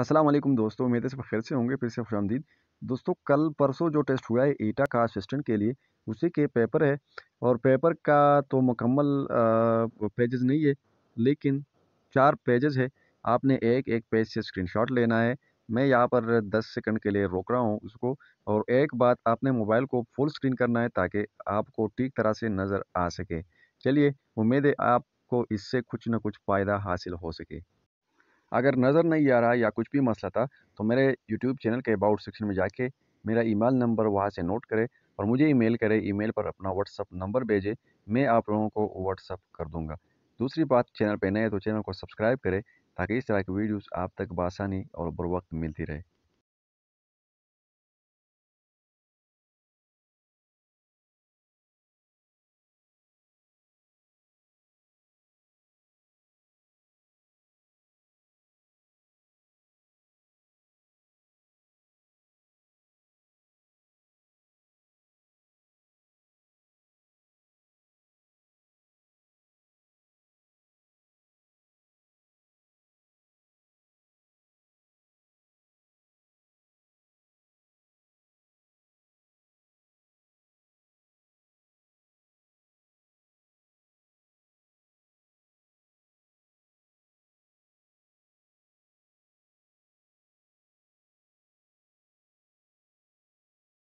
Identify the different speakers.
Speaker 1: असलम दोस्तों उम्मीद है सब खैर से होंगे फिर से खुश आमदीद दोस्तों कल परसों जो टेस्ट हुआ है एटा का असिस्टेंट के लिए उसी के पेपर है और पेपर का तो मुकम्मल पेजेस नहीं है लेकिन चार पेजेस है आपने एक एक पेज से स्क्रीनशॉट लेना है मैं यहाँ पर दस सेकंड के लिए रोक रहा हूँ उसको और एक बात आपने मोबाइल को फुल स्क्रीन करना है ताकि आपको ठीक तरह से नज़र आ सके चलिए उम्मीद है आपको इससे कुछ ना कुछ फ़ायदा हासिल हो सके अगर नज़र नहीं आ रहा या कुछ भी मसला था तो मेरे यूट्यूब चैनल के अबाउट सेक्शन में जाके मेरा ईमेल नंबर वहाँ से नोट करें और मुझे ईमेल करें ईमेल पर अपना व्हाट्सअप नंबर भेजें मैं आप लोगों को व्हाट्सअप कर दूँगा दूसरी बात चैनल पर नए तो चैनल को सब्सक्राइब करें ताकि इस तरह की वीडियोस आप तक
Speaker 2: बसानी और बर वक्त मिलती रहे